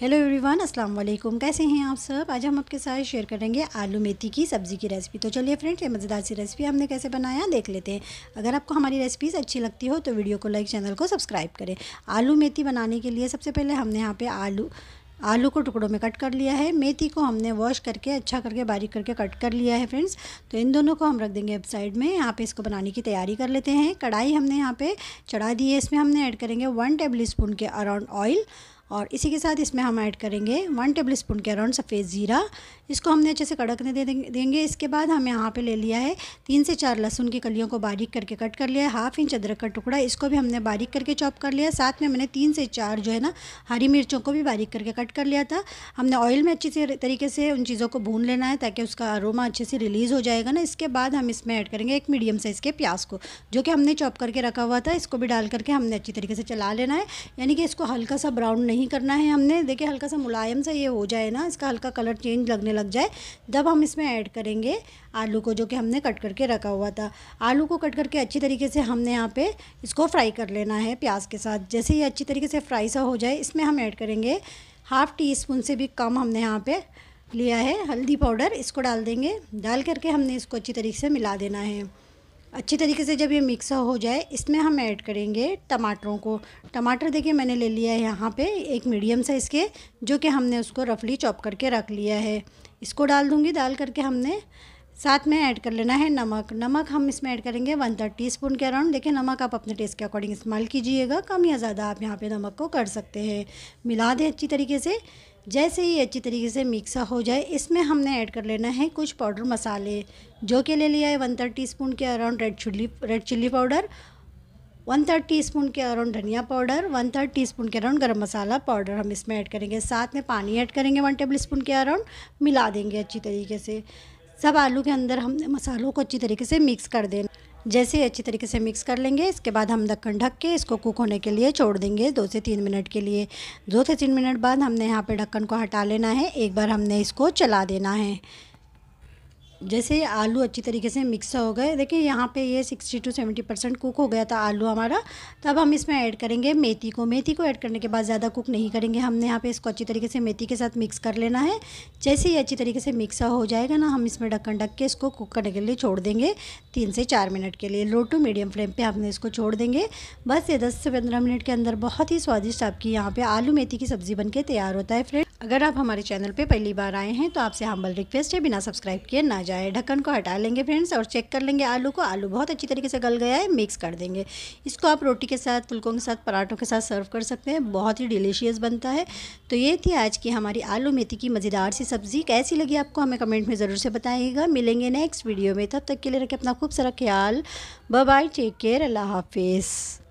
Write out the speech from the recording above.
hello everyone अस्सलाम वालेकुम कैसे हैं आप सब आज हम आपके साथ शेयर करेंगे आलू मेथी की सब्ज़ी की रेसिपी तो चलिए फ्रेंड्स ये मज़ेदार सी रेसिपी हमने कैसे बनाया देख लेते हैं अगर आपको हमारी रेसिपीज़ अच्छी लगती हो तो वीडियो को लाइक चैनल को सब्सक्राइब करें आलू मेथी बनाने के लिए सबसे पहले हमने यहाँ पर आलू आलू को टुकड़ों में कट कर लिया है मेथी को हमने वॉश करके अच्छा करके बारीक करके कट कर लिया है फ्रेंड्स तो इन दोनों को हम रख देंगे वेबसाइड साइड में यहाँ पे इसको बनाने की तैयारी कर लेते हैं कढ़ाई हमने यहाँ पे चढ़ा दी है इसमें हमने ऐड करेंगे वन टेबल स्पून के अराउंड ऑयल और इसी के साथ इसमें हम ऐड करेंगे वन टेबल स्पून के अराउंड सफ़ेद ज़ीरा इसको हमने अच्छे से कड़कने दे देंगे इसके बाद हम यहाँ पे ले लिया है तीन से चार लहसुन की कलियों को बारीक करके कट कर लिया है हाफ इंच अदरक का टुकड़ा इसको भी हमने बारीक करके चॉप कर लिया साथ में मैंने तीन से चार जो है ना हरी मिर्चों को भी बारीक करके कट कर लिया था हमने ऑयल में अच्छी से तरीके से उन चीज़ों को भून लेना है ताकि उसका अरोमा अच्छे से रिलीज़ हो जाएगा ना इसके बाद हम इसमें ऐड करेंगे एक मीडियम साइज़ के प्याज को जो कि हमने चॉप करके रखा हुआ था इसको भी डाल करके हमने अच्छी तरीके से चला लेना है यानी कि इसको हल्का सा ब्राउन नहीं नहीं करना है हमने देखिए हल्का सा मुलायम सा ये हो जाए ना इसका हल्का कलर चेंज लगने लग जाए जब हम इसमें ऐड करेंगे आलू को जो कि हमने कट करके रखा हुआ था आलू को कट करके अच्छी तरीके से हमने यहाँ पे इसको फ्राई कर लेना है प्याज के साथ जैसे ये अच्छी तरीके से फ्राई सा हो जाए इसमें हम ऐड करेंगे हाफ़ टी स्पून से भी कम हमने यहाँ पर लिया है हल्दी पाउडर इसको डाल देंगे डाल करके हमने इसको अच्छी तरीके से मिला देना है अच्छी तरीके से जब ये मिक्स हो जाए इसमें हम ऐड करेंगे टमाटरों को टमाटर देखिए मैंने ले लिया है यहाँ पे एक मीडियम साइज़ के जो कि हमने उसको रफली चॉप करके रख लिया है इसको डाल दूँगी डाल करके हमने साथ में ऐड कर लेना है नमक नमक हम इसमें ऐड करेंगे वन थर्ड टी स्पून के अराउंड देखिए नमक आप अपने टेस्ट के अकॉर्डिंग इस्तेमाल कीजिएगा कम या ज़्यादा आप यहाँ पर नमक को कर सकते हैं मिला दें अच्छी तरीके से जैसे ही अच्छी तरीके से मिक्सा हो जाए इसमें हमने ऐड कर लेना है कुछ पाउडर मसाले जो कि ले लिया है वन थर्ड टी स्पून के around red chilli red chilli powder one third teaspoon के अराउंड धनिया powder one third teaspoon के अराउंड गरम मसाला पाउडर हम इसमें ऐड करेंगे साथ में पानी ऐड करेंगे वन टेबल स्पून के अराउंड मिला देंगे अच्छी तरीके से सब आलू के अंदर हमने मसालों को अच्छी तरीके से मिक्स कर देना जैसे ही अच्छी तरीके से मिक्स कर लेंगे इसके बाद हम दक्कन ढक के इसको कुक होने के लिए छोड़ देंगे दो से तीन मिनट के लिए दो से तीन मिनट बाद हमने यहाँ पे ढक्कन को हटा लेना है एक बार हमने इसको चला देना है जैसे आलू अच्छी तरीके से मिक्स हो गए देखिए यहाँ पे ये 60 टू 70 परसेंट कुक हो गया था आलू हमारा तब हम इसमें ऐड करेंगे मेथी को मेथी को ऐड करने के बाद ज़्यादा कुक नहीं करेंगे हमने यहाँ पे इसको अच्छी तरीके से मेथी के साथ मिक्स कर लेना है जैसे ही अच्छी तरीके से मिक्स हो जाएगा ना हम इसमें ढक्कन ढक के इसको कुक करने के लिए छोड़ देंगे तीन से चार मिनट के लिए लो टू मीडियम फ्लेम पर हमने इसको छोड़ देंगे बस ये दस से पंद्रह मिनट के अंदर बहुत ही स्वादिष्ट आपकी यहाँ पर आलू मेथी की सब्ज़ी बन तैयार होता है फ्रेंड अगर आप हमारे चैनल पे पहली बार आए हैं तो आपसे हम्बल रिक्वेस्ट है बिना सब्सक्राइब किए ना जाए ढक्कन को हटा लेंगे फ्रेंड्स और चेक कर लेंगे आलू को आलू बहुत अच्छी तरीके से गल गया है मिक्स कर देंगे इसको आप रोटी के साथ फुल्कों के साथ पराठों के साथ सर्व कर सकते हैं बहुत ही डिलीशियस बनता है तो ये थी आज की हमारी आलू मेथी की मज़ेदार सी सब्ज़ी कैसी लगी आपको हमें कमेंट में ज़रूर से बताइएगा मिलेंगे नेक्स्ट वीडियो में तब तक के लिए रखें अपना खूब सारा ख्याल बाय टेक केयर अल्लाह हाफिज़